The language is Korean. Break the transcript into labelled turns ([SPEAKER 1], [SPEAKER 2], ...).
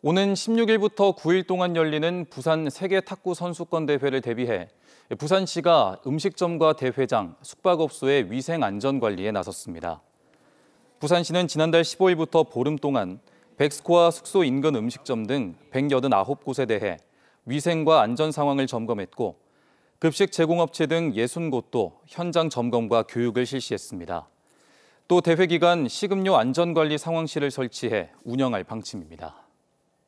[SPEAKER 1] 오는 16일부터 9일 동안 열리는 부산 세계 탁구 선수권 대회를 대비해 부산시가 음식점과 대회장, 숙박업소의 위생 안전 관리에 나섰습니다. 부산시는 지난달 15일부터 보름 동안 백스코와 숙소 인근 음식점 등 189곳에 대해 위생과 안전 상황을 점검했고 급식 제공업체 등 60곳도 현장 점검과 교육을 실시했습니다. 또 대회 기간 식음료 안전관리 상황실을 설치해 운영할 방침입니다.